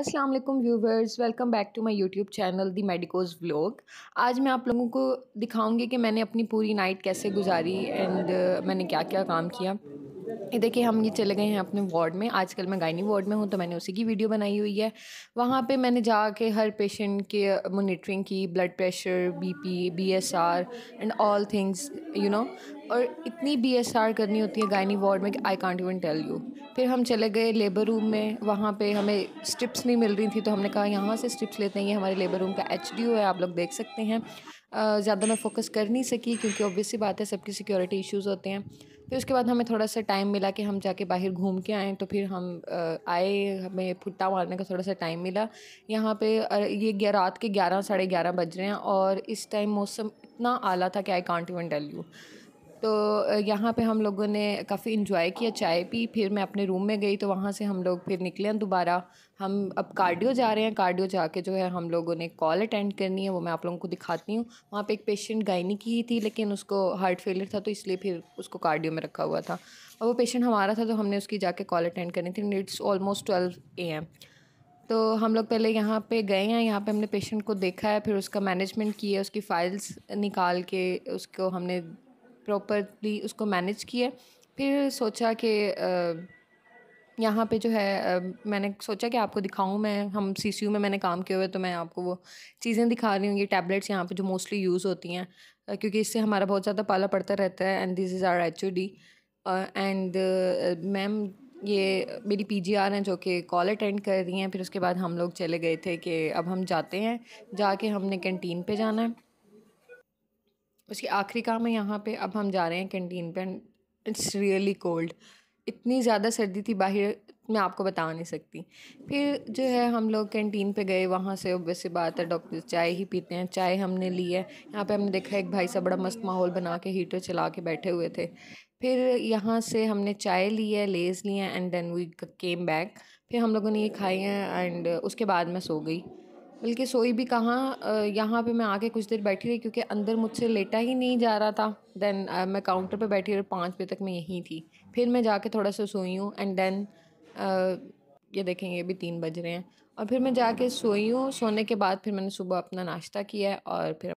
अस्सलाम वालेकुम viewers welcome back to my YouTube channel the medicos vlog आज मैं आप लोगों को दिखाऊंगी कि मैंने अपनी पूरी नाइट कैसे गुजारी एंड uh, मैंने क्या क्या काम किया ये देखिए हम ये चले गए हैं अपने वार्ड में आजकल मैं गायनी वार्ड में हूँ तो मैंने उसी की वीडियो बनाई हुई है वहाँ पे मैंने जाके हर पेशेंट के मोनिटरिंग की blood pressure BP BSR and all things you know और इतनी बीएसआर करनी होती है गायनी वार्ड में कि I can't even tell you फिर हम चले गए लेबर रूम में वहाँ पर हमें स्ट्रिप्स नहीं मिल रही थी तो हमने कहा यहाँ से स्ट्रिप्स लेते हैं ये हमारे लेबर रूम का एच है आप लोग देख सकते हैं ज़्यादा मैं फोकस कर नहीं सकी क्योंकि ऑब्वियसली बात है सबकी सिक्योरिटी इशूज़ होते हैं फिर उसके बाद हमें थोड़ा सा टाइम मिला मिला कि हम जाके बाहर घूम के आएँ तो फिर हम आए हमें फुट्टा मारने का थोड़ा सा टाइम मिला यहाँ पे ये रात के ग्यारह साढ़े ग्यारह बज रहे हैं और इस टाइम मौसम इतना आला था कि I can't even tell you तो यहाँ पे हम लोगों ने काफ़ी इन्जॉय किया चाय पी फिर मैं अपने रूम में गई तो वहाँ से हम लोग फिर निकले हैं दोबारा हम अब कार्डियो जा रहे हैं कार्डियो जाके जो है हम लोगों ने कॉल अटेंड करनी है वो मैं आप लोगों को दिखाती हूँ वहाँ पे एक पेशेंट गायनी की ही थी लेकिन उसको हार्ट फेलियर था तो इसलिए फिर उसको कार्डियो में रखा हुआ था और वो पेशेंट हमारा था तो हमने उसकी जाके कॉल अटेंड करनी थी it's almost twelve A M तो हम लोग पहले यहाँ पे गए हैं यहाँ पे हमने पेशेंट को देखा है फिर उसका मैनेजमेंट किया उसकी फ़ाइल्स निकाल के उसको हमने प्रॉपरली उसको मैनेज किया फिर सोचा कि यहाँ पे जो है मैंने सोचा कि आपको दिखाऊं मैं हम सी सी यू में मैंने काम किया हुआ है तो मैं आपको वो चीज़ें दिखा रही हूँ ये टैबलेट्स यहाँ पे जो मोस्टली यूज़ होती हैं क्योंकि इससे हमारा बहुत ज़्यादा पाला पड़ता रहता है and this is R H O D and ma'am ये मेरी पी जी आर हैं जो कि कॉल अटेंड कर रही हैं फिर उसके बाद हम लोग चले गए थे कि अब हम जाते हैं जाके हमने कैंटीन पे जाना है उसके आखिरी काम है यहाँ पे अब हम जा रहे हैं कैंटीन पे एंड इट्स रियली कोल्ड इतनी ज़्यादा सर्दी थी बाहर मैं आपको बता नहीं सकती फिर जो है हम लोग कैंटीन पे गए वहाँ से वैसे बात है डॉक्टर चाय ही पीते हैं चाय हमने ली है यहाँ पे हमने देखा एक भाई साहब बड़ा मस्त माहौल बना के हीटर चला के बैठे हुए थे फिर यहाँ से हमने चाय ली है लेज़ ली है and then we came back फिर हम लोगों ने ये खाई हैं एंड उसके बाद मैं सो गई बल्कि सोई भी कहाँ यहाँ पे मैं आके कुछ देर बैठी रही क्योंकि अंदर मुझसे लेटा ही नहीं जा रहा था देन मैं काउंटर पे बैठी रही पाँच बजे तक मैं यहीं थी फिर मैं जाके थोड़ा सा सोई हूँ एंड देन ये देखेंगे भी तीन बज रहे हैं और फिर मैं जाके सोई हूँ सोने के बाद फिर मैंने सुबह अपना नाश्ता किया और फिर